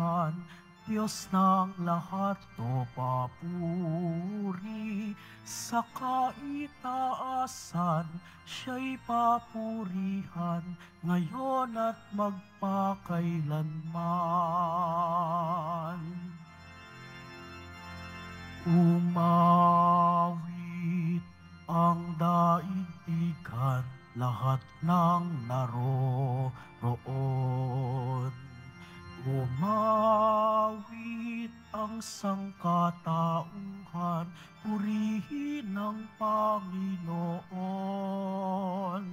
Panginoon, Diyos ng lahat o papuri, sa kaitaasan siya'y papurihan ngayon at magpakailanman. Umawit ang daigdigan lahat ng naroroon Umawit ang sangkatauhan, purihin ang Panginoon.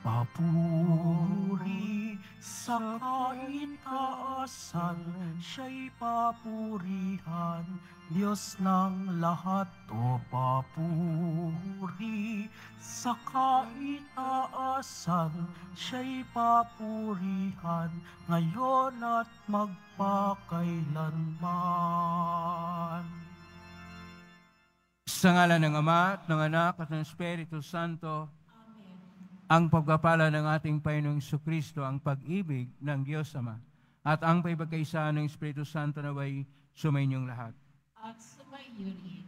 Papuri sa kaitaasan, siya'y papurihan, Diyos ng lahat o papuri. Sa kaitaasan, siya'y papurihan, ngayon at magpakailanman. Sa ngala ng Ama, at ng Anak, at ng Espiritu Santo, ang pagpapala ng ating Panginoong Kristo, ang pag-ibig ng Diyos Ama, at ang paibagkaisa ng Espiritu Santo na naway sumainyong lahat. At sumayin.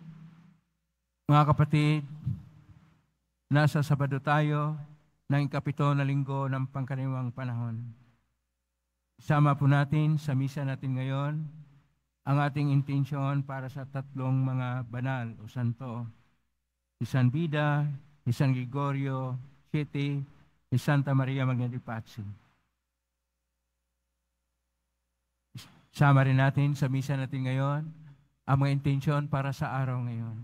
Mga kapatid, nasa Sabado tayo ng kapito na linggo ng pangkaraniwang panahon. Sama po natin sa misa natin ngayon ang ating intensyon para sa tatlong mga banal o santo. Isang bida, isang Gregorio, City in Santa Maria Magna di Patsy. Sama rin natin sa misa natin ngayon ang mga intensyon para sa araw ngayon.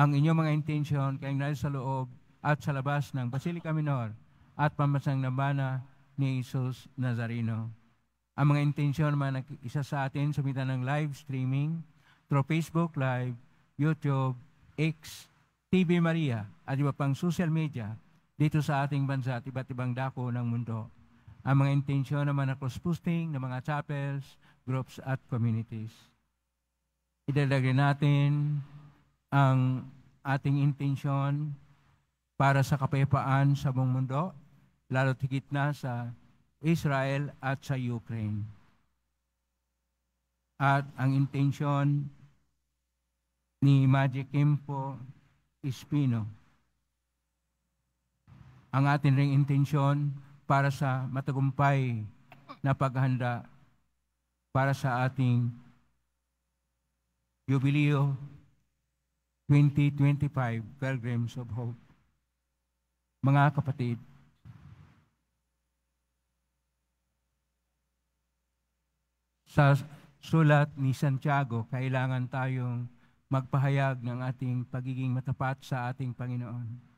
Ang inyong mga intensyon kay nais sa loob at sa labas ng Basilica Minor at pamasang nabana ni Jesus Nazareno. Ang mga intensyon mga isa sa atin sumita ng live streaming through Facebook Live, YouTube, X, TV Maria at iba pang social media dito sa ating bansa at iba't ibang dako ng mundo. Ang mga intensyon naman na cross-posting ng mga chapels, groups at communities. Idalagay natin ang ating intensyon para sa kapayapaan sa buong mundo, lalo tigit na sa Israel at sa Ukraine. At ang intensyon ni Magic Kimpo Espino ang atin ring intensyon para sa matagumpay na paghahanda para sa ating Jubileo 2025 Pilgrims of Hope. Mga kapatid, sa sulat ni Santiago, kailangan tayong magpahayag ng ating pagiging matapat sa ating Panginoon.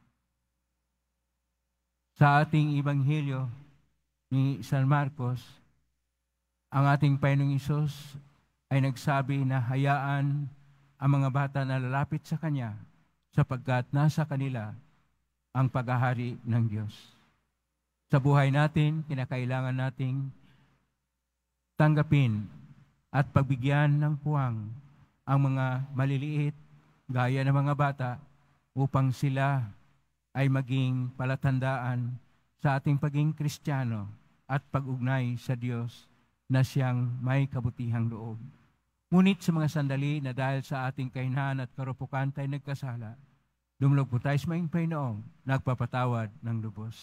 Sa ating Ebanghelyo ni San Marcos, ang ating Panginoong Isos ay nagsabi na hayaan ang mga bata na lalapit sa Kanya sapagkat nasa kanila ang paghahari ng Diyos. Sa buhay natin, kinakailangan nating tanggapin at pagbigyan ng puwang ang mga maliliit gaya ng mga bata upang sila ay maging palatandaan sa ating paging Kristiyano at pag-ugnay sa Diyos na siyang may kabutihang loob. Ngunit sa mga sandali na dahil sa ating kainahan at karupukan tayo nagkasala, dumulog po tayo sa maing Panginoong nagpapatawad ng lubos.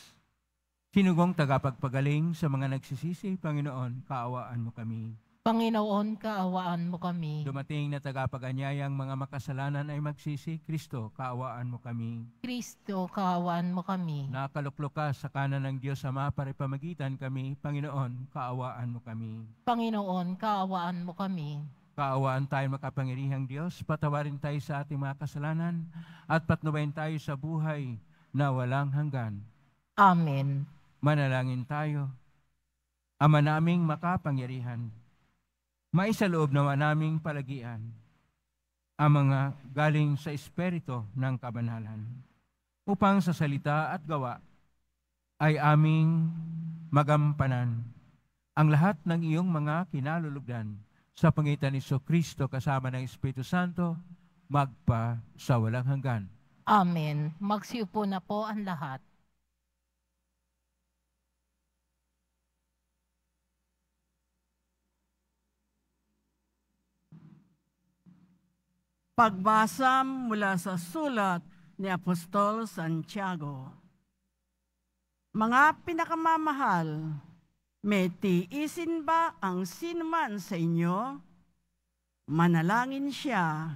Sinugong tagapagpagaling sa mga nagsisisi, Panginoon, kaawaan mo kami. Panginoon, kaawaan mo kami. Dumating na tagapaganyayang mga makasalanan ay magsisi, Kristo, kaawaan mo kami. Kristo, kaawaan mo kami. Nakaluklok ka sa kanan ng Diyos Ama para pamagitan kami, Panginoon, kaawaan mo kami. Panginoon, kaawaan mo kami. Kaawaan tayo makapangirihang Diyos, patawarin tayo sa ating mga kasalanan, at patnubayin tayo sa buhay na walang hanggan. Amen. Manalangin tayo. Ama naming makapangyarihan, may sa loob naman naming palagian ang mga galing sa espiritu ng kabanalan upang sa salita at gawa ay aming magampanan ang lahat ng iyong mga kinalulugdan sa pangitan ni Kristo kasama ng Espiritu Santo magpa sa walang hanggan. Amen. Magsiupo na po ang lahat. Pagbasa mula sa sulat ni Apostol Santiago. Mga pinakamamahal, may tiisin ba ang sinuman sa inyo? Manalangin siya.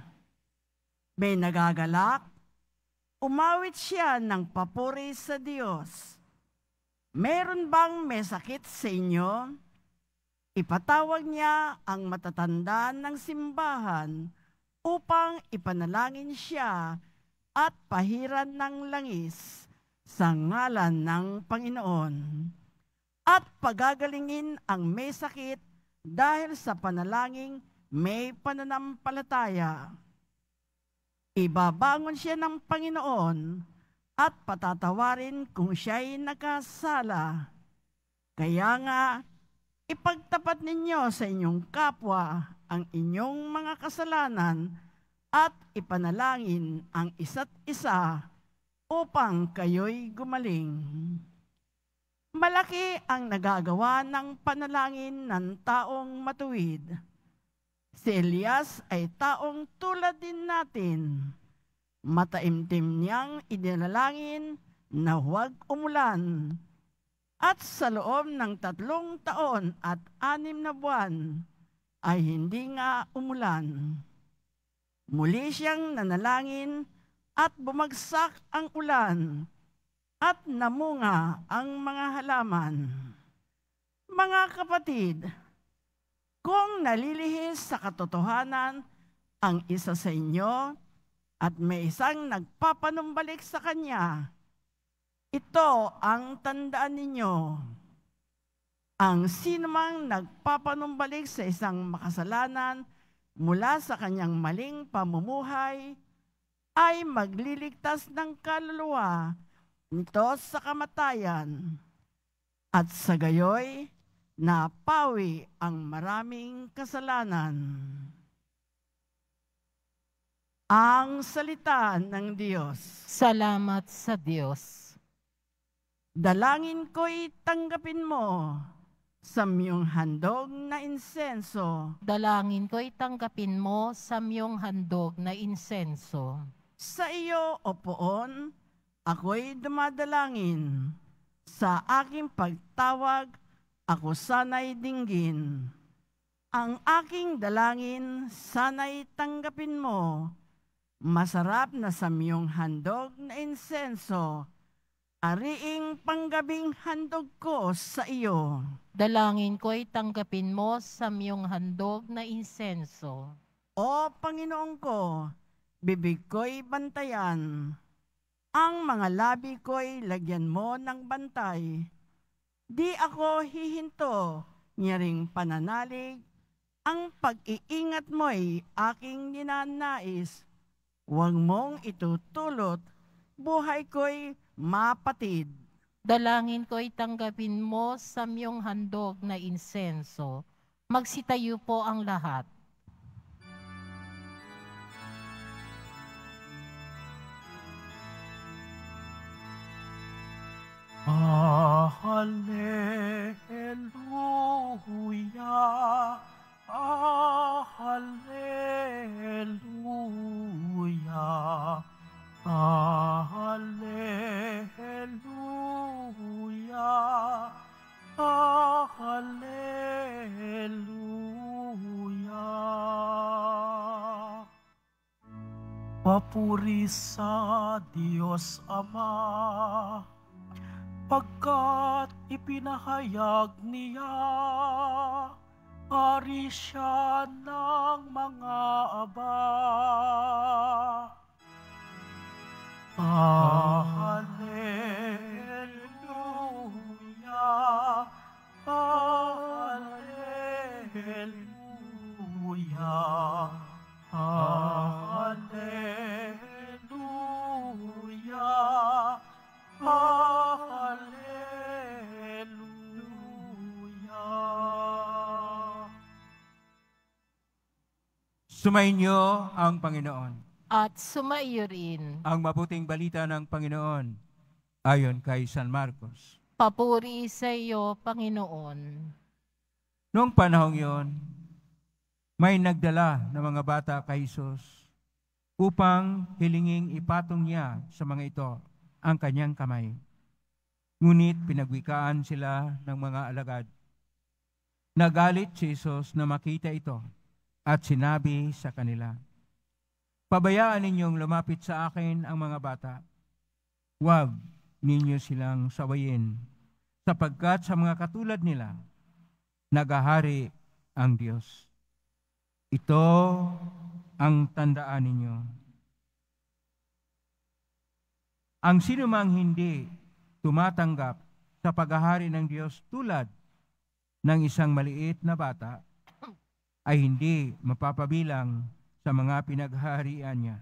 May nagagalak? Umawit siya ng papuri sa Diyos. Meron bang may sakit sa inyo? Ipatawag niya ang matatanda ng simbahan upang ipanalangin siya at pahiran ng langis sa ngalan ng Panginoon at pagagalingin ang may sakit dahil sa panalangin may pananampalataya. Ibabangon siya ng Panginoon at patatawarin kung siya'y nakasala. Kaya nga, ipagtapat ninyo sa inyong kapwa ang inyong mga kasalanan at ipanalangin ang isa't isa upang kayo'y gumaling. Malaki ang nagagawa ng panalangin ng taong matuwid. Si Elias ay taong tulad din natin. Mataimtim niyang idinalangin na huwag umulan. At sa loob ng tatlong taon at anim na buwan, ay hindi nga umulan. Muli siyang nanalangin at bumagsak ang ulan at namunga ang mga halaman. Mga kapatid, kung nalilihis sa katotohanan ang isa sa inyo at may isang nagpapanumbalik sa kanya, ito ang tandaan ninyo. Ang sinumang nagpapanumbalik sa isang makasalanan mula sa kanyang maling pamumuhay ay magliligtas ng kaluluwa nito sa kamatayan. At sa gayoy, napawi ang maraming kasalanan. Ang salita ng Diyos. Salamat sa Diyos. Dalangin ko'y tanggapin mo sa miyong handog na insenso. Dalangin ko itanggapin mo sa miyong handog na insenso. Sa iyo, O Poon, ako'y dumadalangin. Sa aking pagtawag, ako sana'y dinggin. Ang aking dalangin, sana'y tanggapin mo. Masarap na sa miyong handog na insenso Ariing panggabing handog ko sa iyo. Dalangin ko ay tanggapin mo sa miyong handog na insenso. O Panginoon ko, bibig ko'y bantayan. Ang mga labi ko'y lagyan mo ng bantay. Di ako hihinto, ngiring pananalig. Ang pag-iingat mo'y aking ninanais. Huwag mong itutulot, buhay ko'y mapatid, Dalangin ko tanggapin mo sa miyong handog na insenso. Magsitayo po ang lahat. Hallelujah, Hallelujah. Alleluia, Alleluia. Papuri sa Diyos Ama, pagkat ipinahayag niya, pari siya ng mga aba. Hallelujah, Hallelujah, Hallelujah, Hallelujah. Sumainyo ang Panginoon at sumaiyo rin. Ang mabuting balita ng Panginoon ayon kay San Marcos. Papuri sa iyo, Panginoon. Noong panahong yon, may nagdala ng mga bata kay Jesus upang hilinging ipatong niya sa mga ito ang kanyang kamay. Ngunit pinagwikaan sila ng mga alagad. Nagalit si Jesus na makita ito at sinabi sa kanila, Pabayaan ninyong lumapit sa akin ang mga bata. Huwag ninyo silang sawayin, sapagkat sa mga katulad nila, nagahari ang Diyos. Ito ang tandaan ninyo. Ang sinumang hindi tumatanggap sa paghahari ng Diyos tulad ng isang maliit na bata ay hindi mapapabilang sa mga pinagharian niya.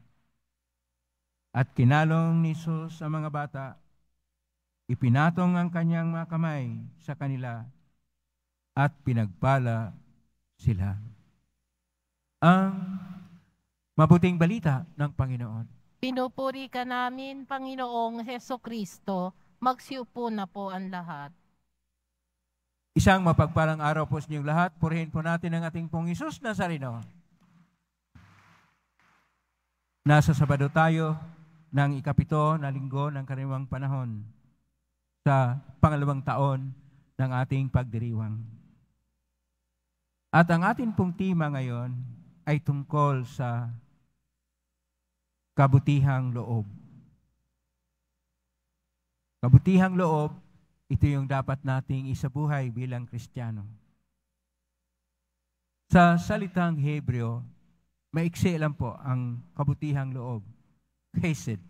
At kinalong ni Jesus sa mga bata, ipinatong ang kanyang mga kamay sa kanila at pinagpala sila. Ang mabuting balita ng Panginoon. Pinupuri ka namin, Panginoong Heso Kristo. Magsiupo na po ang lahat. Isang mapagpalang araw po sa inyong lahat. Purihin po natin ang ating pong Isus Nazareno. Nasa Sabado tayo ng ikapito na linggo ng kaniwang panahon sa pangalawang taon ng ating pagdiriwang. At ang ating pong tema ngayon ay tungkol sa kabutihang loob. Kabutihang loob, ito yung dapat nating isabuhay bilang Kristiyano. Sa salitang Hebreo, maiksi lang po ang kabutihang loob. Hesed.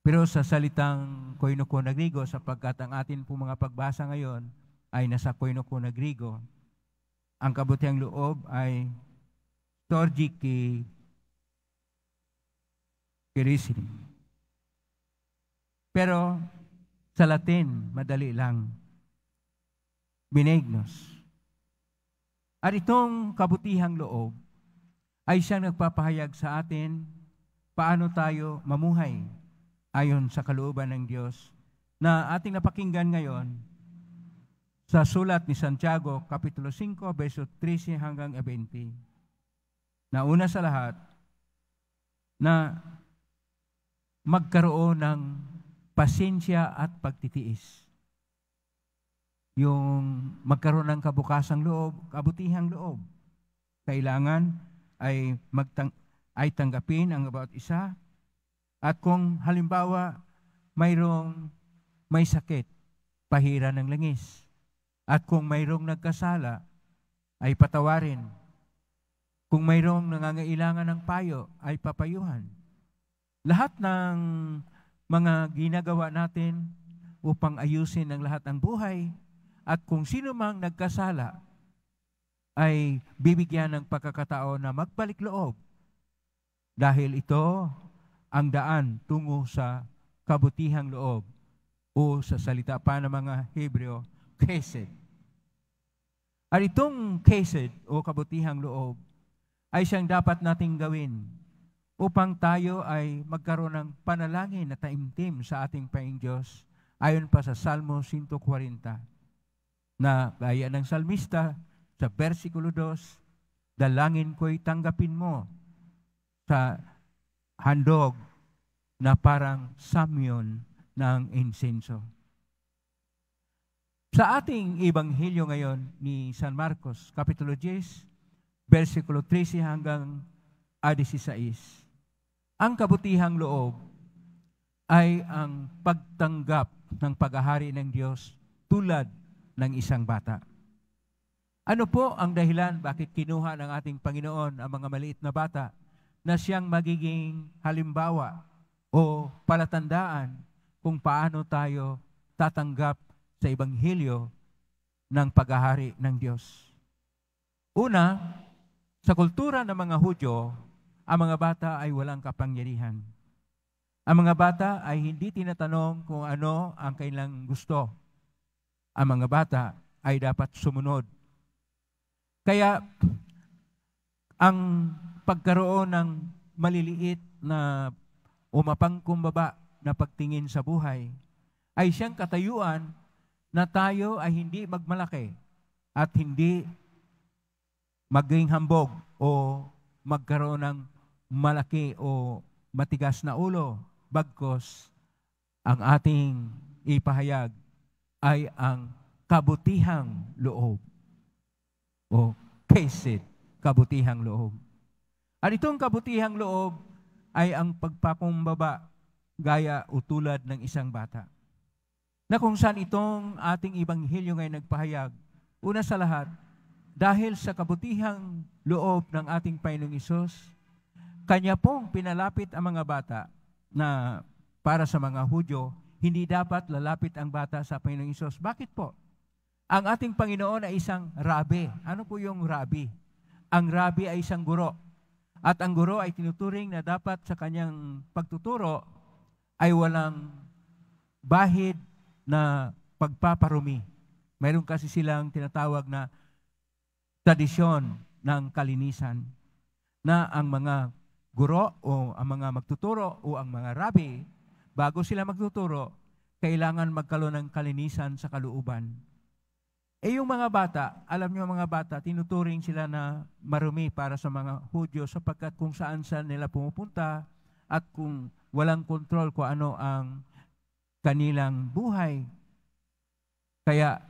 Pero sa salitang koinoko na Grigo, sapagkat ang atin po mga pagbasa ngayon ay nasa koinoko na Grigo, ang kabutihang loob ay storgiki kirisini. Pero sa Latin, madali lang, benignos. At itong kabutihang loob ay siyang nagpapahayag sa atin paano tayo mamuhay ayon sa kalooban ng Diyos na ating napakinggan ngayon sa sulat ni Santiago, Kapitulo 5, verso 13 hanggang 20. Na una sa lahat, na magkaroon ng pasensya at pagtitiis. Yung magkaroon ng kabukasang loob, kabutihang loob. Kailangan ay, magtang ay tanggapin ang about isa. At kung halimbawa mayroong may sakit, pahira ng langis. At kung mayroong nagkasala, ay patawarin. Kung mayroong nangangailangan ng payo, ay papayuhan. Lahat ng mga ginagawa natin upang ayusin ang lahat ng buhay, at kung sino mang nagkasala, ay bibigyan ng pagkakataon na magbalik loob. Dahil ito ang daan tungo sa kabutihang loob o sa salita pa ng mga Hebreo, kesed. At itong kesed o kabutihang loob ay siyang dapat nating gawin upang tayo ay magkaroon ng panalangin na taimtim sa ating Paing Diyos ayon pa sa Salmo 140 na gaya ng salmista, sa versikulo 2, dalangin ko'y tanggapin mo sa handog na parang samyon ng insenso. Sa ating ibanghilyo ngayon ni San Marcos, Kapitulo 10, versikulo 13 hanggang 16, ang kabutihang loob ay ang pagtanggap ng paghahari ng Diyos tulad ng isang bata. Ano po ang dahilan bakit kinuha ng ating Panginoon ang mga maliit na bata na siyang magiging halimbawa o palatandaan kung paano tayo tatanggap sa Ebanghelyo ng paghahari ng Diyos? Una, sa kultura ng mga Hudyo, ang mga bata ay walang kapangyarihan. Ang mga bata ay hindi tinatanong kung ano ang kailang gusto. Ang mga bata ay dapat sumunod kaya ang pagkaroon ng maliliit na umapangkumbaba na pagtingin sa buhay ay siyang katayuan na tayo ay hindi magmalaki at hindi maging hambog o magkaroon ng malaki o matigas na ulo bagkos ang ating ipahayag ay ang kabutihang loob o kesid, kabutihang loob. At itong kabutihang loob ay ang pagpakumbaba gaya o tulad ng isang bata. Na kung saan itong ating ibanghilyo ngayon nagpahayag, una sa lahat, dahil sa kabutihang loob ng ating Panginoong Isos, Kanya pong pinalapit ang mga bata na para sa mga Hudyo, hindi dapat lalapit ang bata sa Panginoong Isos. Bakit po? Ang ating Panginoon ay isang rabi. Ano po yung rabi? Ang rabi ay isang guro. At ang guro ay tinuturing na dapat sa kanyang pagtuturo ay walang bahid na pagpaparumi. Meron kasi silang tinatawag na tradisyon ng kalinisan na ang mga guro o ang mga magtuturo o ang mga rabi, bago sila magtuturo, kailangan magkalo ng kalinisan sa kalooban eh yung mga bata, alam nyo mga bata, tinuturing sila na marumi para sa mga Hudyo sapagkat kung saan saan nila pumupunta at kung walang kontrol kung ano ang kanilang buhay. Kaya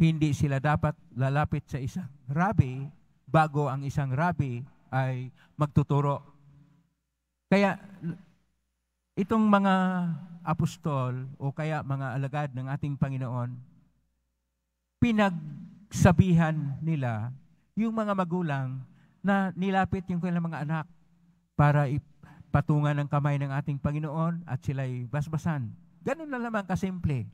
hindi sila dapat lalapit sa isang rabi bago ang isang rabi ay magtuturo. Kaya itong mga apostol o kaya mga alagad ng ating Panginoon pinagsabihan nila yung mga magulang na nilapit yung kanilang mga anak para ipatungan ng kamay ng ating Panginoon at sila'y basbasan. Ganun na lamang kasimple.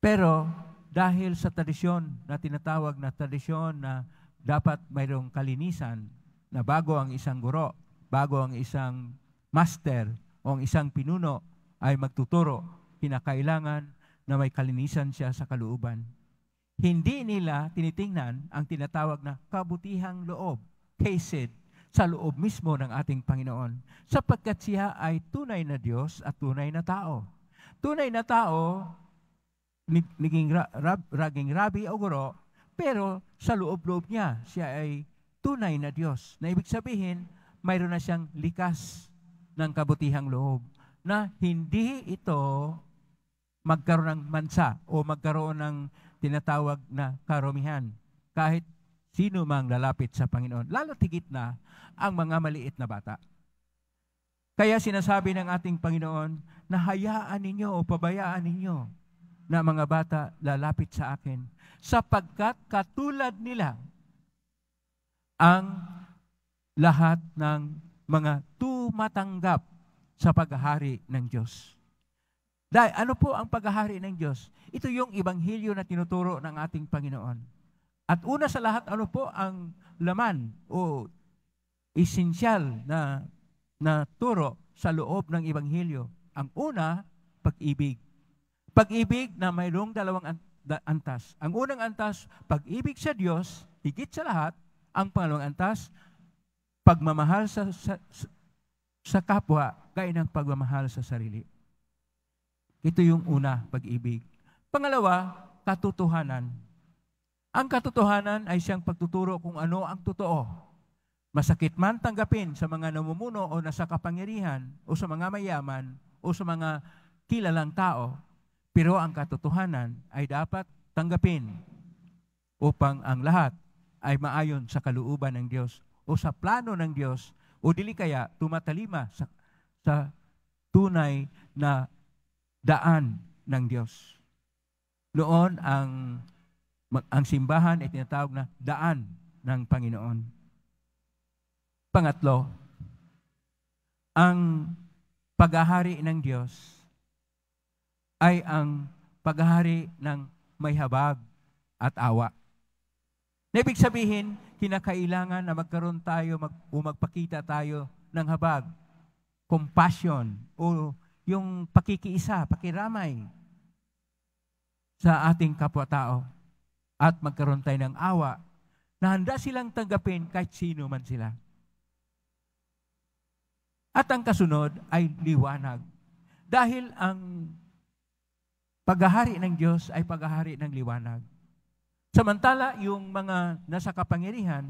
Pero dahil sa tradisyon na tinatawag na tradisyon na dapat mayroong kalinisan na bago ang isang guro, bago ang isang master o ang isang pinuno ay magtuturo, kinakailangan na may kalinisan siya sa kalooban hindi nila tinitingnan ang tinatawag na kabutihang loob, kased, sa loob mismo ng ating Panginoon. Sapagkat siya ay tunay na Diyos at tunay na tao. Tunay na tao, naging ra, rab, raging rabi o guro, pero sa loob-loob niya, siya ay tunay na Diyos. Na ibig sabihin, mayroon na siyang likas ng kabutihang loob na hindi ito magkaroon ng mansa o magkaroon ng tinatawag na karumihan. Kahit sino mang lalapit sa Panginoon, lalo tigit na ang mga maliit na bata. Kaya sinasabi ng ating Panginoon na hayaan ninyo o pabayaan ninyo na mga bata lalapit sa akin sapagkat katulad nila ang lahat ng mga tumatanggap sa paghahari ng Diyos. Dahil ano po ang paghahari ng Diyos? Ito yung ibanghilyo na tinuturo ng ating Panginoon. At una sa lahat, ano po ang laman o esensyal na, na turo sa loob ng ibanghilyo? Ang una, pag-ibig. Pag-ibig na mayroong dalawang antas. Ang unang antas, pag-ibig sa Diyos, higit sa lahat. Ang pangalawang antas, pagmamahal sa, sa, sa kapwa, gaya ng pagmamahal sa sarili. Ito yung una, pag-ibig. Pangalawa, katotohanan. Ang katotohanan ay siyang pagtuturo kung ano ang totoo. Masakit man tanggapin sa mga namumuno o nasa kapangyarihan o sa mga mayaman o sa mga kilalang tao, pero ang katotohanan ay dapat tanggapin upang ang lahat ay maayon sa kalooban ng Diyos o sa plano ng Diyos o dili kaya tumatalima sa, sa tunay na daan ng Diyos. Noon ang ang simbahan ay tinatawag na daan ng Panginoon. Pangatlo, ang paghahari ng Diyos ay ang paghahari ng may habag at awa. Na ibig sabihin, kinakailangan na magkaroon tayo mag, o magpakita tayo ng habag, compassion o yung pakikiisa, pakiramay sa ating kapwa-tao at magkaroon tayo ng awa na handa silang tanggapin kahit sino man sila. At ang kasunod ay liwanag. Dahil ang paghahari ng Diyos ay paghahari ng liwanag. Samantala, yung mga nasa kapangyarihan,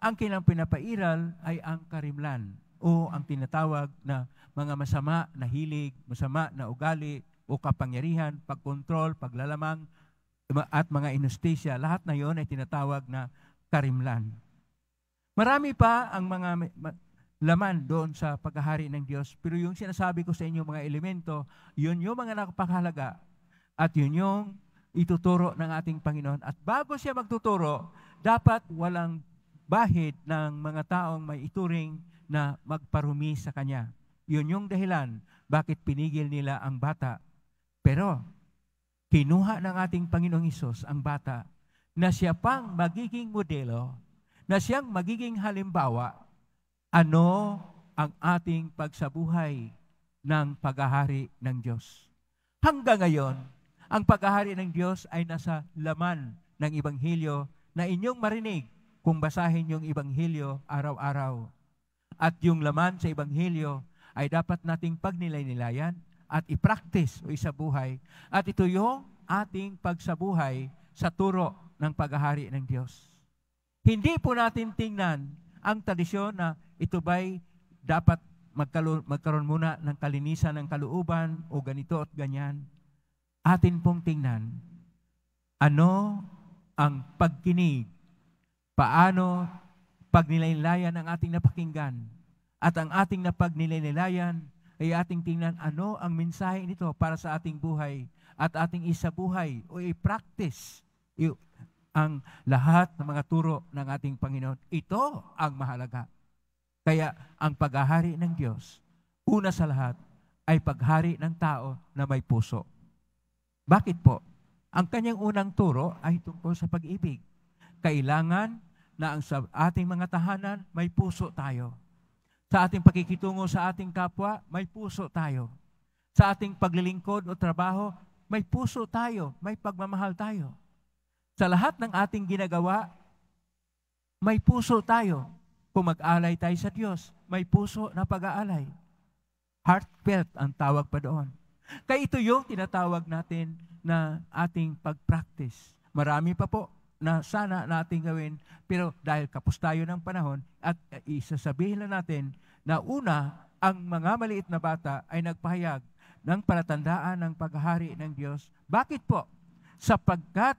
ang kinang pinapairal ay ang karimlan o ang tinatawag na mga masama na hilig, masama na ugali o kapangyarihan, pagkontrol, paglalamang at mga inustisya, lahat na yon ay tinatawag na karimlan. Marami pa ang mga laman doon sa paghahari ng Diyos. Pero yung sinasabi ko sa inyo mga elemento, yun yung mga nakapakahalaga at yun yung ituturo ng ating Panginoon. At bago siya magtuturo, dapat walang bahid ng mga taong may ituring na magparumi sa kanya. Yun yung dahilan bakit pinigil nila ang bata. Pero, kinuha ng ating Panginoong Isos ang bata na siya pang magiging modelo, na siyang magiging halimbawa, ano ang ating pagsabuhay ng paghahari ng Diyos. Hanggang ngayon, ang paghahari ng Diyos ay nasa laman ng Ibanghilyo na inyong marinig kung basahin yung Ibanghilyo araw-araw. At yung laman sa Ebanghelyo ay dapat nating pagnilay-nilayan at i-practice o isabuhay. At ito yung ating pagsabuhay sa turo ng paghahari ng Diyos. Hindi po natin tingnan ang tradisyon na ito ba'y dapat magkaroon, magkaroon muna ng kalinisan ng kaluuban o ganito at ganyan. Atin pong tingnan, ano ang pagkinig, paano pagnilailayan ang ating napakinggan at ang ating napagnilailayan ay ating tingnan ano ang mensahe nito para sa ating buhay at ating isabuhay o i-practice ang lahat ng mga turo ng ating Panginoon. Ito ang mahalaga. Kaya ang paghahari ng Diyos, una sa lahat, ay paghari ng tao na may puso. Bakit po? Ang kanyang unang turo ay tungkol sa pag-ibig. Kailangan na ang sa ating mga tahanan, may puso tayo. Sa ating pakikitungo sa ating kapwa, may puso tayo. Sa ating paglilingkod o trabaho, may puso tayo, may pagmamahal tayo. Sa lahat ng ating ginagawa, may puso tayo. Kung mag-alay tayo sa Diyos, may puso na pag-aalay. Heartfelt ang tawag pa doon. Kaya ito yung tinatawag natin na ating pag-practice. Marami pa po na sana nating gawin. Pero dahil kapos tayo ng panahon at isasabihin na natin na una, ang mga maliit na bata ay nagpahayag ng palatandaan ng paghahari ng Diyos. Bakit po? Sapagkat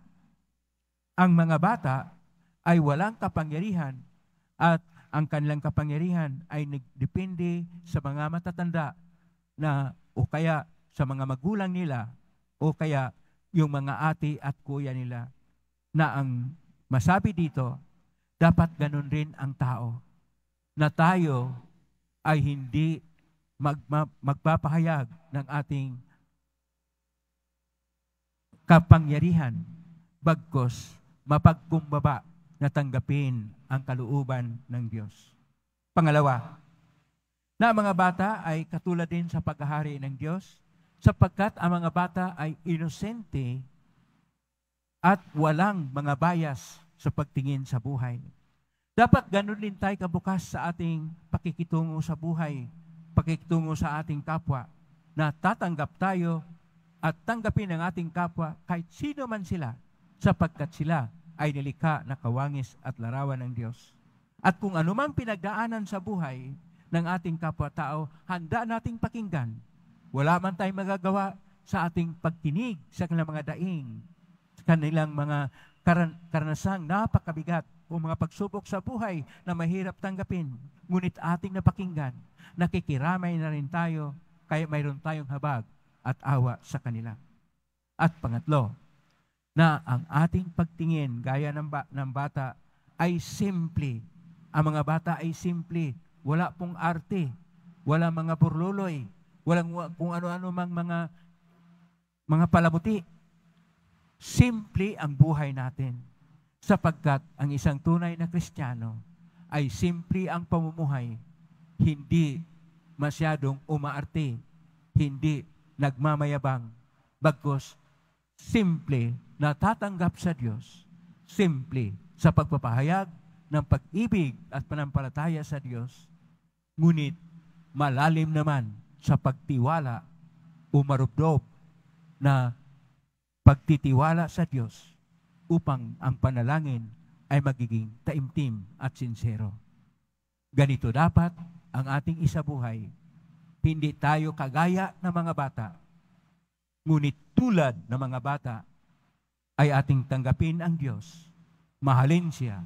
ang mga bata ay walang kapangyarihan at ang kanilang kapangyarihan ay nagdepende sa mga matatanda na o kaya sa mga magulang nila o kaya yung mga ate at kuya nila na ang masabi dito, dapat ganun rin ang tao. Na tayo ay hindi mag, magpapahayag ng ating kapangyarihan bagkos mapagkumbaba na tanggapin ang kalooban ng Diyos. Pangalawa, na mga bata ay katulad din sa paghahari ng Diyos sapagkat ang mga bata ay inosente at walang mga bias sa pagtingin sa buhay. Dapat ganun din tayo kabukas sa ating pakikitungo sa buhay, pakikitungo sa ating kapwa, na tatanggap tayo at tanggapin ang ating kapwa kahit sino man sila, sapagkat sila ay nilikha na kawangis at larawan ng Diyos. At kung anumang pinagdaanan sa buhay ng ating kapwa-tao, handa nating pakinggan. Wala man tayong magagawa sa ating pagtinig sa mga daing kanilang mga karan- karanasang napakabigat o mga pagsubok sa buhay na mahirap tanggapin. Ngunit ating napakinggan, nakikiramay na rin tayo kaya mayroon tayong habag at awa sa kanila. At pangatlo, na ang ating pagtingin gaya ng, ba- ng bata ay simple. Ang mga bata ay simple. Wala pong arte. Wala mga burluloy. Walang kung ano-ano mang mga mga palamuti simple ang buhay natin. Sapagkat ang isang tunay na Kristiyano ay simple ang pamumuhay, hindi masyadong umaarte, hindi nagmamayabang, bagkos simple na tatanggap sa Diyos, simple sa pagpapahayag ng pag-ibig at panampalataya sa Diyos, ngunit malalim naman sa pagtiwala, umarubdob na pagtitiwala sa Diyos upang ang panalangin ay magiging taimtim at sinsero. Ganito dapat ang ating isabuhay. Hindi tayo kagaya ng mga bata. Ngunit tulad ng mga bata ay ating tanggapin ang Diyos, mahalin siya,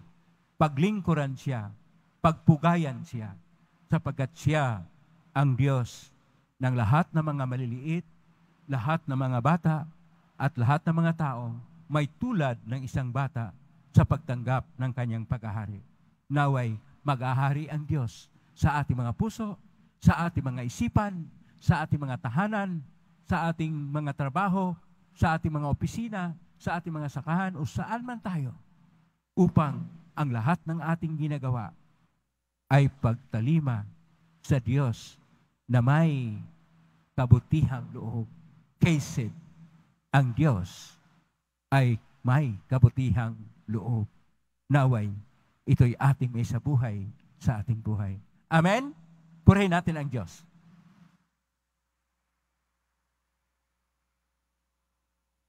paglingkuran siya, pagpugayan siya, sapagkat siya ang Diyos ng lahat ng mga maliliit, lahat ng mga bata, at lahat ng mga tao may tulad ng isang bata sa pagtanggap ng kanyang pag-ahari. Naway, mag-ahari ang Diyos sa ating mga puso, sa ating mga isipan, sa ating mga tahanan, sa ating mga trabaho, sa ating mga opisina, sa ating mga sakahan o saan man tayo upang ang lahat ng ating ginagawa ay pagtalima sa Diyos na may kabutihang loob. Kased ang Diyos ay may kabutihang loob. Naway, ito'y ating may sa buhay sa ating buhay. Amen? Purahin natin ang Diyos.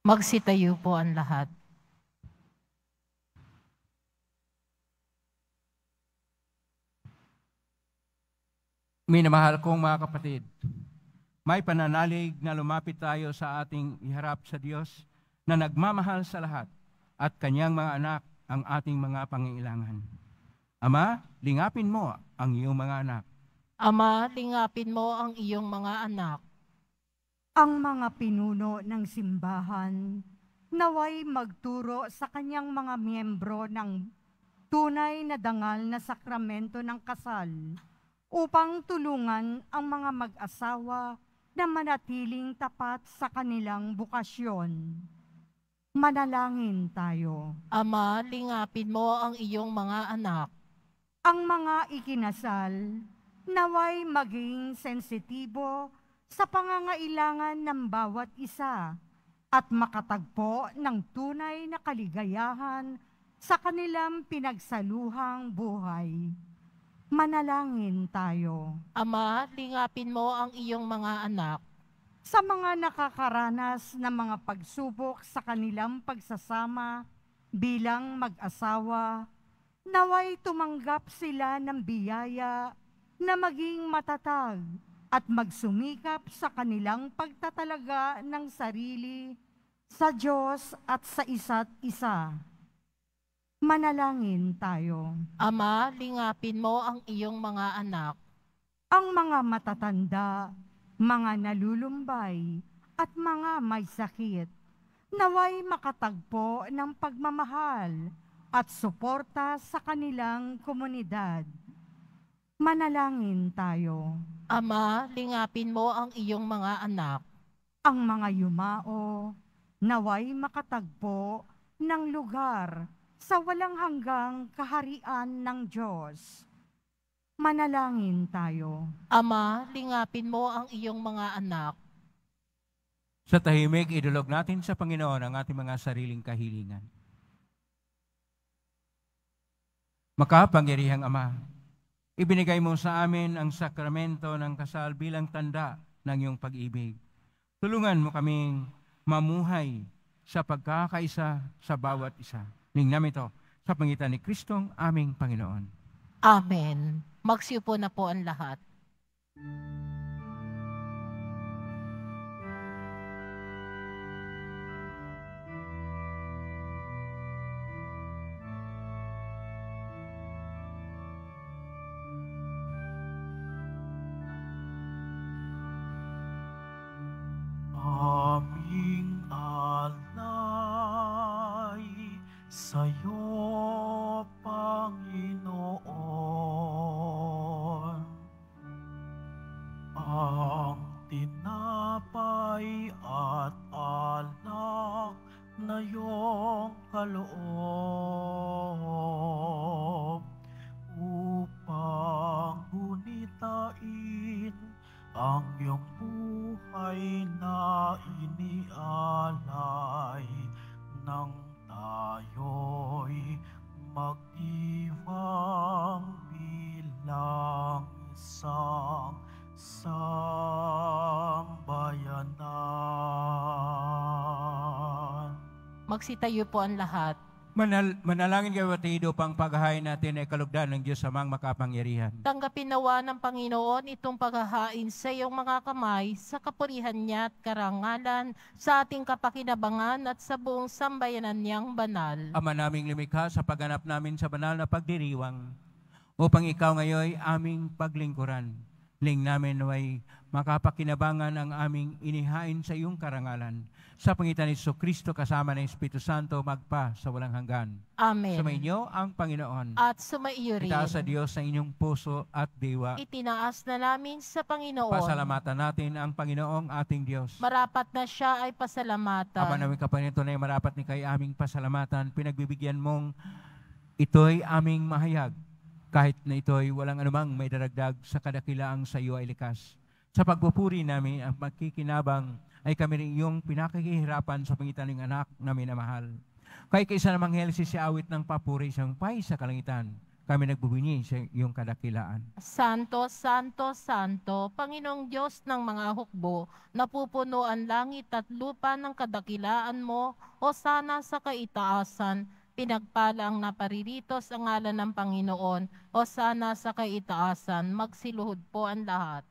Magsitayo po ang lahat. Minamahal kong mga kapatid, may pananalig na lumapit tayo sa ating iharap sa Diyos na nagmamahal sa lahat at kanyang mga anak ang ating mga pangailangan. Ama, lingapin mo ang iyong mga anak. Ama, lingapin mo ang iyong mga anak. Ang mga pinuno ng simbahan naway magturo sa kanyang mga miyembro ng tunay na dangal na sakramento ng kasal upang tulungan ang mga mag-asawa na manatiling tapat sa kanilang bukasyon. Manalangin tayo. Ama, lingapin mo ang iyong mga anak. Ang mga ikinasal, naway maging sensitibo sa pangangailangan ng bawat isa at makatagpo ng tunay na kaligayahan sa kanilang pinagsaluhang buhay. Manalangin tayo. Ama, lingapin mo ang iyong mga anak sa mga nakakaranas ng mga pagsubok sa kanilang pagsasama bilang mag-asawa, naway tumanggap sila ng biyaya na maging matatag at magsumikap sa kanilang pagtatalaga ng sarili sa Diyos at sa isa't isa. Manalangin tayo. Ama, lingapin mo ang iyong mga anak. Ang mga matatanda, mga nalulumbay, at mga may sakit, naway makatagpo ng pagmamahal at suporta sa kanilang komunidad. Manalangin tayo. Ama, lingapin mo ang iyong mga anak. Ang mga yumao, naway makatagpo ng lugar sa walang hanggang kaharian ng Diyos. Manalangin tayo. Ama, lingapin mo ang iyong mga anak. Sa tahimik, idulog natin sa Panginoon ang ating mga sariling kahilingan. Makapangyarihang Ama, ibinigay mo sa amin ang sakramento ng kasal bilang tanda ng iyong pag-ibig. Tulungan mo kaming mamuhay sa pagkakaisa sa bawat isa Linglam ito sa pangitan ni Kristong aming Panginoon. Amen. Magsiyo po na po ang lahat. Magsitayo po ang lahat. Manal, manalangin kayo at pang paghahain natin ay kalugdan ng Diyos amang makapangyarihan. Tanggapin nawa ng Panginoon itong paghahain sa iyong mga kamay sa kapurihan niya at karangalan sa ating kapakinabangan at sa buong sambayanan niyang banal. Ama naming lumikha sa pagganap namin sa banal na pagdiriwang upang ikaw ngayon ay aming paglingkuran. Ling namin naway makapakinabangan ang aming inihain sa iyong karangalan sa pangitan ni Iso Kristo kasama ng Espiritu Santo magpa sa walang hanggan. Amen. Sumainyo ang Panginoon. At sumaiyo rin. Itaas sa Diyos ang inyong puso at diwa. Itinaas na namin sa Panginoon. Pasalamatan natin ang Panginoong ating Diyos. Marapat na siya ay pasalamatan. Aba namin kapanito na marapat ni kay aming pasalamatan. Pinagbibigyan mong ito'y aming mahayag. Kahit na ito'y walang anumang may daragdag sa kadakilaang sa iyo ay likas. Sa pagpupuri namin ang magkikinabang ay kami rin iyong pinakikihirapan sa pangitan ng anak na minamahal. Kay kaisa namang helsi si awit ng papuri siyang pay sa kalangitan, kami nagbubunyi sa iyong kadakilaan. Santo, Santo, Santo, Panginoong Diyos ng mga hukbo, napupuno ang langit at lupa ng kadakilaan mo, o sana sa kaitaasan, pinagpala ang napariritos ang ngalan ng Panginoon, o sana sa kaitaasan, magsiluhod po ang lahat.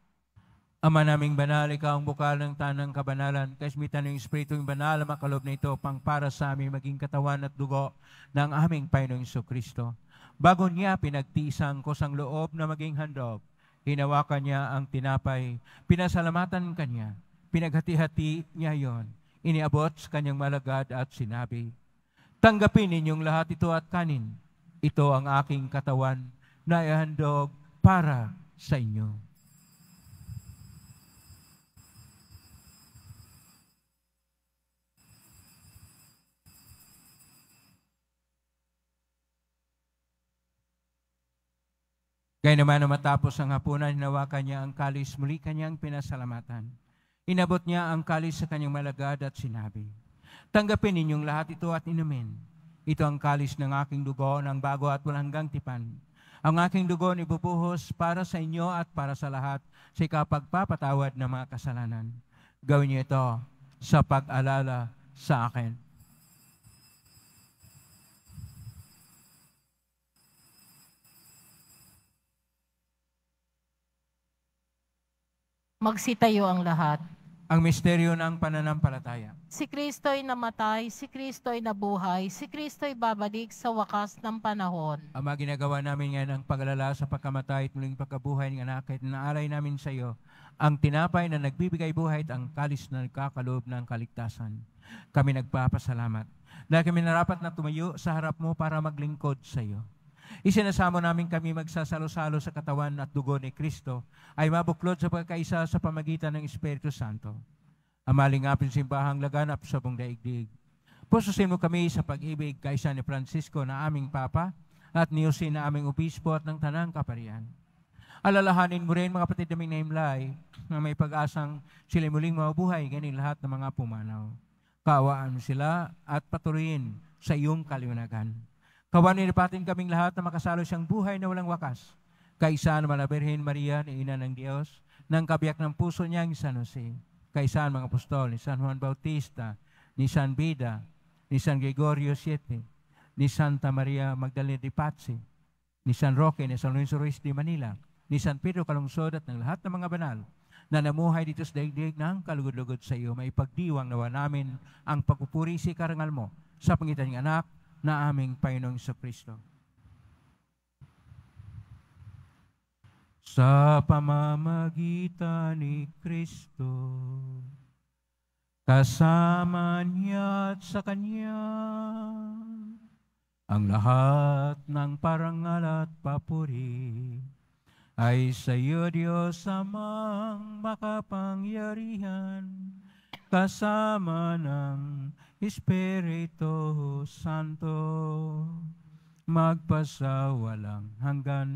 Ama naming banal, ikaw ang bukal ng tanang kabanalan. Kasmitan ng Espiritong banal ang makalob na ito pang para sa aming maging katawan at dugo ng aming Panginoong Iso Kristo. Bago niya pinagtisang ko sang loob na maging handog, hinawakan niya ang tinapay, pinasalamatan kanya, pinaghati-hati niya yon, iniabot sa kanyang malagad at sinabi, Tanggapin ninyong lahat ito at kanin. Ito ang aking katawan na ihandog para sa inyo. Kaya naman na matapos ang hapunan, hinawakan kanya ang kalis, muli kanyang pinasalamatan. Inabot niya ang kalis sa kanyang malagad at sinabi, Tanggapin ninyong lahat ito at inumin. Ito ang kalis ng aking dugo ng bago at walang hanggang tipan. Ang aking dugo ni ibubuhos para sa inyo at para sa lahat sa ikapagpapatawad ng mga kasalanan. Gawin niyo ito sa pag-alala sa akin. Magsitayo ang lahat. Ang misteryo ng pananampalataya. Si Kristo ay namatay, si Kristo ay nabuhay, si Kristo ay babalik sa wakas ng panahon. Ama, ginagawa namin ngayon ang paglala sa pagkamatay at muling pagkabuhay ng anak at naalay namin sa iyo ang tinapay na nagbibigay buhay at ang kalis na nagkakaloob ng kaligtasan. Kami nagpapasalamat dahil kami narapat na tumayo sa harap mo para maglingkod sa iyo. Isinasamo namin kami magsasalo-salo sa katawan at dugo ni Kristo ay mabuklod sa pagkaisa sa pamagitan ng Espiritu Santo. Amalingapin apin simbahang laganap sa buong daigdig. Pususin mo kami sa pag-ibig kaisa ni Francisco na aming Papa at niusin na aming Obispo at ng Tanang Kaparian. Alalahanin mo rin mga patid naming naimlay na may pag-asang sila muling mabuhay ganin lahat ng mga pumanaw. Kaawaan mo sila at patuloyin sa iyong kaliwanagan. Kawanin natin kaming lahat na makasalo siyang buhay na walang wakas. Kaisa ng na Birhen Maria, ni Ina ng Diyos, ng kabiyak ng puso niya ni San Jose. Kaisa ng mga apostol, ni San Juan Bautista, ni San Bida, ni San Gregorio Siete, ni Santa Maria Magdalena de Pazzi, ni San Roque, ni San Luis Ruiz de Manila, ni San Pedro Kalungsod at ng lahat ng mga banal na namuhay dito sa daigdig ng kalugod-lugod sa iyo, may pagdiwang nawa namin ang pagpupuri si Karangal mo sa pangitan ng anak na aming Panginoong Kristo. Sa pamamagitan ni Kristo, kasama niya at sa Kanya, ang lahat ng parangal at papuri ay sa iyo, Diyos, amang makapangyarihan kasama ng Espiritu Santo, magpasawalang hanggan.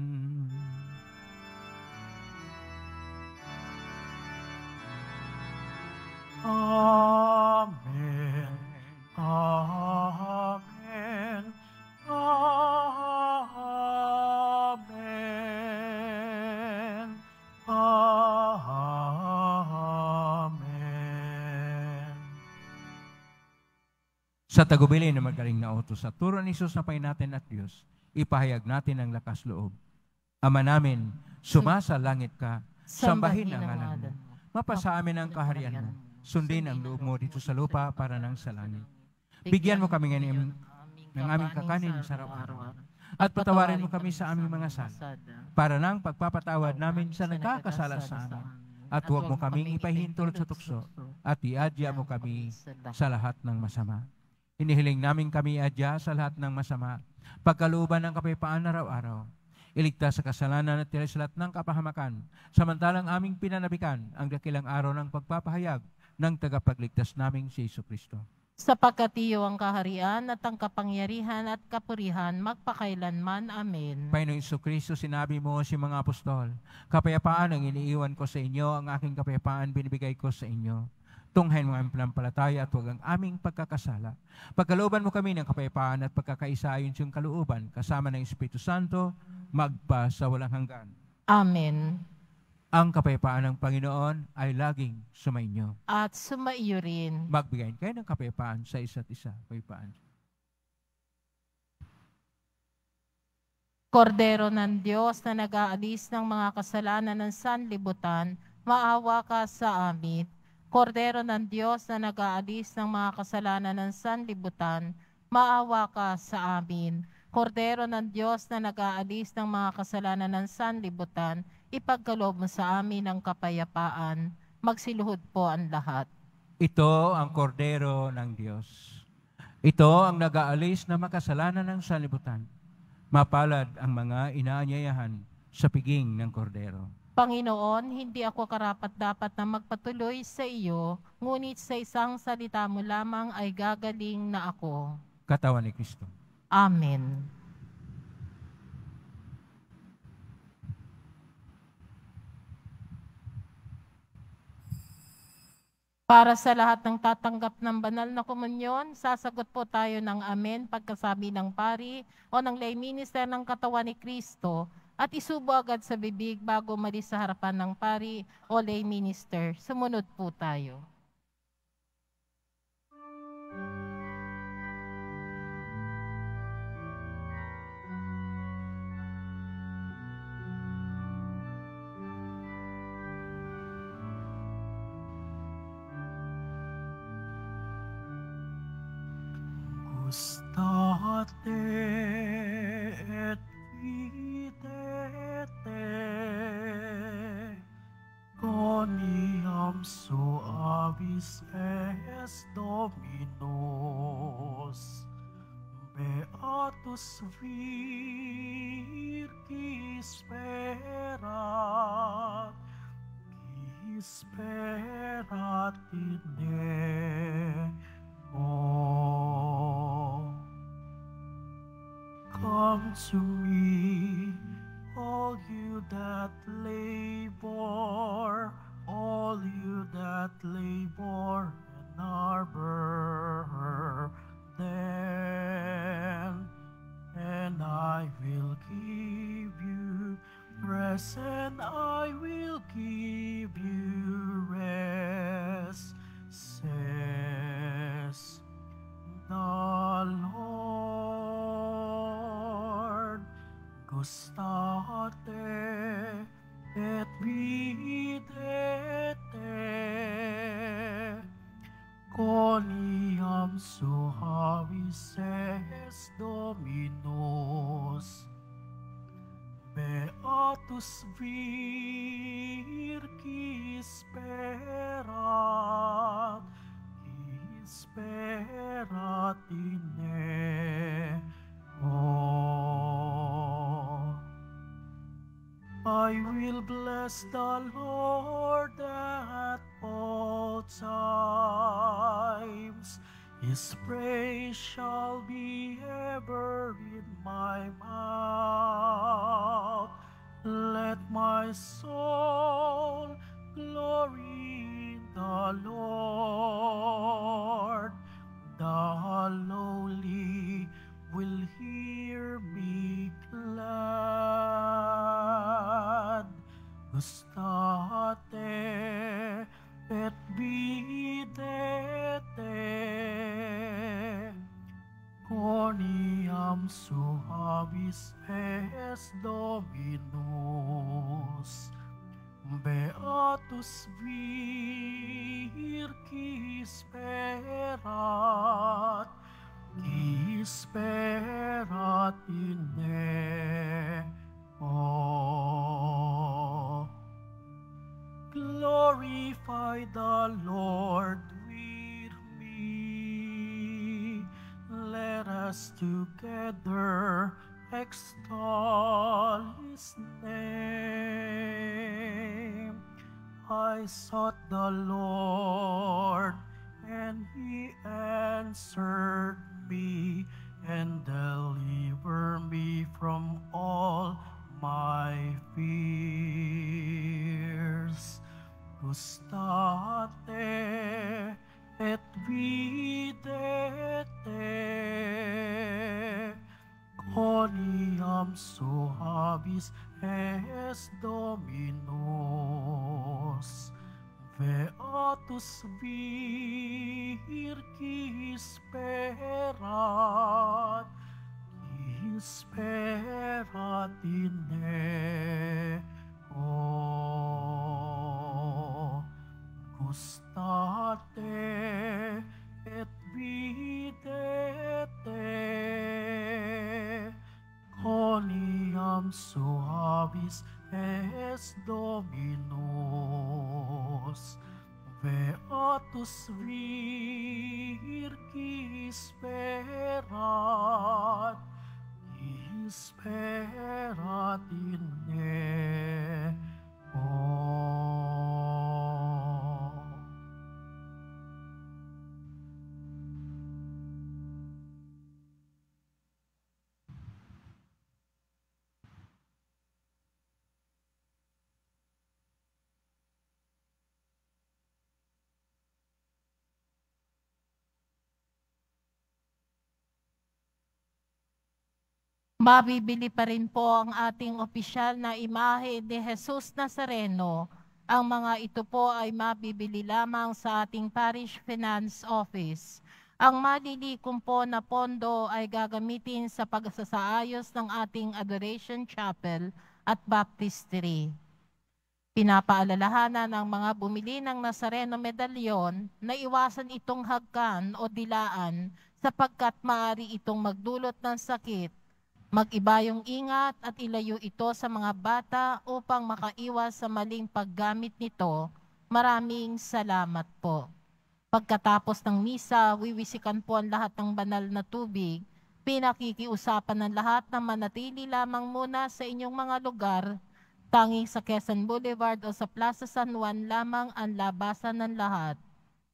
Oh. Sa tagubilin na magaling na utos, sa turo ni Jesus na natin at Diyos, ipahayag natin ang lakas loob. Ama namin, sumasa langit ka, sambahin ang ngalan mo. Mapasa amin ang kaharian mo. Sundin ang loob mo dito sa lupa para nang sa langit. Bigyan mo kami ngayon ng aming kakanin sa araw-araw. At patawarin mo kami sa aming mga sala para nang pagpapatawad namin sa nagkakasala sa amin. At huwag mo kaming ipahintulot sa tukso at iadya mo kami sa lahat ng masama. Hinihiling namin kami adya sa lahat ng masama. Pagkaluban ng kapayapaan araw-araw. Iligtas sa kasalanan at tira sa lahat ng kapahamakan. Samantalang aming pinanabikan ang dakilang araw ng pagpapahayag ng tagapagligtas naming si Iso Kristo. Sapagkat iyo ang kaharian at ang kapangyarihan at kapurihan magpakailanman. Amen. Panginoong Iso Kristo, sinabi mo si mga apostol, Kapayapaan ang iniiwan ko sa inyo, ang aking kapayapaan binibigay ko sa inyo. Tunghayin mo ang palampalataya at huwag ang aming pagkakasala. Pagkalooban mo kami ng kapayapaan at pagkakaisa ayon sa iyong kalooban, kasama ng Espiritu Santo, magpa sa walang hanggan. Amen. Ang kapayapaan ng Panginoon ay laging sumainyo. At sumaiyo rin. Magbigayin kayo ng kapayapaan sa isa't isa. Kapayapaan. Kordero ng Diyos na nag-aalis ng mga kasalanan ng sanlibutan, maawa ka sa amin Kordero ng Diyos na nag-aalis ng mga kasalanan ng sanlibutan, maawa ka sa amin. Kordero ng Diyos na nag-aalis ng mga kasalanan ng sanlibutan, ipagkalob mo sa amin ang kapayapaan. Magsiluhod po ang lahat. Ito ang kordero ng Diyos. Ito ang nag-aalis ng makasalanan ng sanlibutan. Mapalad ang mga inaanyayahan sa piging ng kordero. Panginoon, hindi ako karapat-dapat na magpatuloy sa iyo, ngunit sa isang salita mo lamang ay gagaling na ako. Katawan ni Kristo. Amen. Para sa lahat ng tatanggap ng banal na komunyon, sasagot po tayo ng amen pagkasabi ng pari o ng lay minister ng katawan ni Kristo at isubo agad sa bibig bago malis sa harapan ng pari o lay minister. Sumunod po tayo. Start there. tasvir ki sperat, ki sperat in Come to me, all oh, you that I will bless the Lord at all times. His praise shall be Deus Dominus, Beatus Virgi sperat, qui sperat in And he answered me and deliver me from all my fears. Gustate et videte coniam suavis es Dominus. Beatus virgis sperat, qui sperat in Deo. Gustate et videte, coniam suavis est Dominum. Deus Beatus oh, virgi sperat, sperat in eos. Oh. Mabibili pa rin po ang ating opisyal na imahe ni Jesus Nazareno. Ang mga ito po ay mabibili lamang sa ating Parish Finance Office. Ang malilikom po na pondo ay gagamitin sa pagsasaayos ng ating Adoration Chapel at Baptistry. Pinapaalalahanan ng mga bumili ng Nazareno medalyon na iwasan itong hagkan o dilaan sapagkat maaari itong magdulot ng sakit Mag-iba yung ingat at ilayo ito sa mga bata upang makaiwas sa maling paggamit nito. Maraming salamat po. Pagkatapos ng misa, wiwisikan po ang lahat ng banal na tubig. Pinakikiusapan ng lahat na manatili lamang muna sa inyong mga lugar, tanging sa Quezon Boulevard o sa Plaza San Juan lamang ang labasan ng lahat.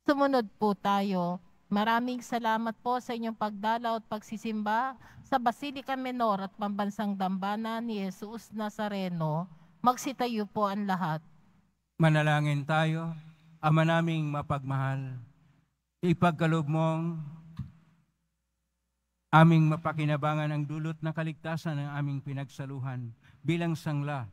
Sumunod po tayo Maraming salamat po sa inyong pagdalaw at pagsisimba sa Basilica Menor at Pambansang Dambana ni Jesus Nazareno. Magsitayo po ang lahat. Manalangin tayo, Ama naming mapagmahal, ipagkalob mong aming mapakinabangan ang dulot na kaligtasan ng aming pinagsaluhan bilang sangla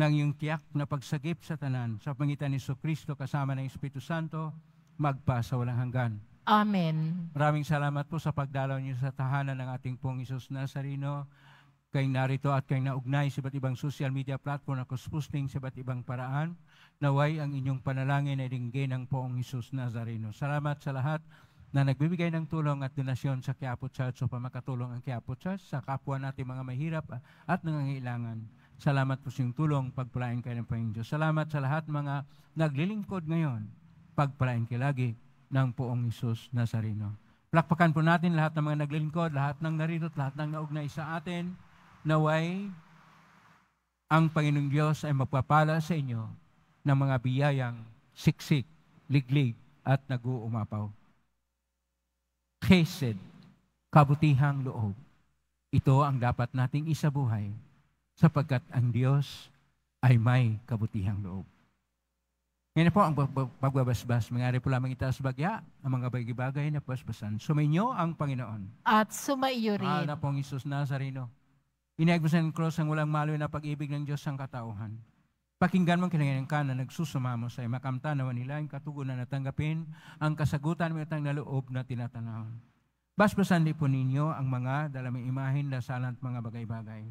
ng iyong tiyak na pagsagip sa tanan sa pangitan ni Kristo kasama ng Espiritu Santo, magpa sa walang hanggan. Amen. Maraming salamat po sa pagdalaw niyo sa tahanan ng ating pong Isus Nazareno. Kayong narito at kayong naugnay sa iba't ibang social media platform na kuspusting sa iba't ibang paraan. Naway ang inyong panalangin ay ringgay ng poong Isus Nazareno. Salamat sa lahat na nagbibigay ng tulong at donasyon sa Quiapo Church upang makatulong ang Quiapo Church sa kapwa natin mga mahirap at nangangailangan. Salamat po sa iyong tulong, pagpalain kayo ng Panginoon Salamat sa lahat mga naglilingkod ngayon. Pagpalain kayo lagi ng poong Isus Nazareno. Plakpakan po natin lahat ng mga naglilingkod, lahat ng narito, lahat ng naugnay sa atin, naway ang Panginoong Diyos ay magpapala sa inyo ng mga biyayang siksik, liglig at nag-uumapaw. Chesed, kabutihang loob. Ito ang dapat nating isabuhay sapagkat ang Diyos ay may kabutihang loob. Ngayon po ang pagbabasbas. Mangari po lamang itaas bagya ang mga bagay-bagay na paspasan. Sumainyo ang Panginoon. At sumaiyo rin. Mahal na pong Isus Nazareno. Inagos ng cross ang walang maloy na pag-ibig ng Diyos ang katauhan. Pakinggan mong kinanginan ka na nagsusumamo sa makamta na nila ang katugunan na natanggapin ang kasagutan mo itang naloob na tinatanahon. Basbasan din po ninyo ang mga dalamang imahin, dasalan at mga bagay-bagay.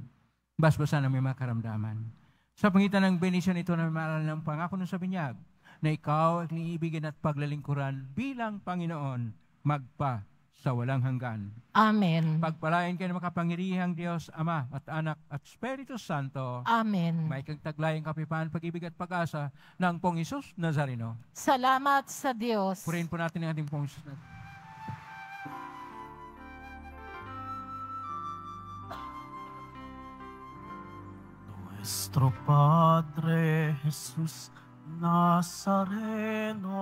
Basbasan ang may makaramdaman. Sa pangitan ng benisyon ito na maaral ng pangako ng sa binyag, na ikaw ang niibigin at paglalingkuran bilang Panginoon magpa sa walang hanggan. Amen. Pagpalain kayo ng makapangyarihang Diyos, Ama at Anak at Espiritu Santo. Amen. May kagtaglayang kapipaan, pag-ibig at pag-asa ng Pong Isus Nazareno. Salamat sa Diyos. Purihin po natin ang ating Pong Isus Nazareno. Nuestro Padre Jesús Nazareno,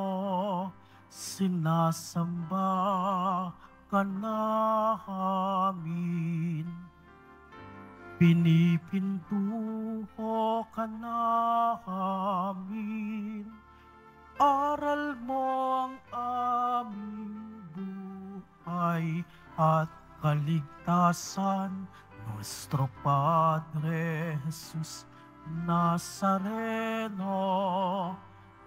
sinasamba ka namin. Pinipintuho ka namin. Aral mo ang aming buhay at kaligtasan, Nuestro Padre Jesus Nazareno,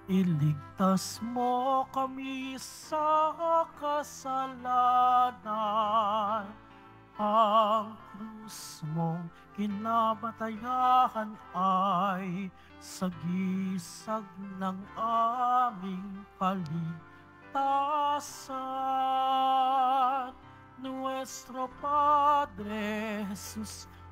iligtas mo kami sa kasalanan. Ang krus mong kinamatayahan ay sagisag ng aming kaligtasan. Nuestro Padre Jesus